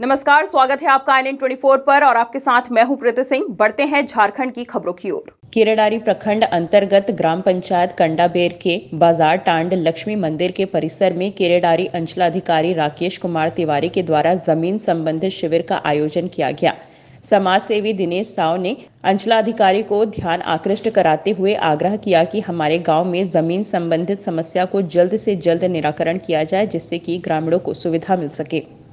नमस्कार स्वागत है आपका आई एन ट्वेंटी पर और आपके साथ मैं हूं प्रीति सिंह बढ़ते हैं झारखंड की खबरों की ओर किरेडारी प्रखंड अंतर्गत ग्राम पंचायत कंडाबेर के बाजार टांड लक्ष्मी मंदिर के परिसर में किरेडारी अंचलाधिकारी राकेश कुमार तिवारी के द्वारा जमीन संबंधित शिविर का आयोजन किया गया समाज सेवी दिनेश साव ने अंचलाधिकारी को ध्यान आकृष्ट कराते हुए आग्रह किया कि हमारे गांव में जमीन संबंधित समस्या को जल्द से जल्द निराकरण किया जाए जिससे कि ग्रामीणों को सुविधा मिल सके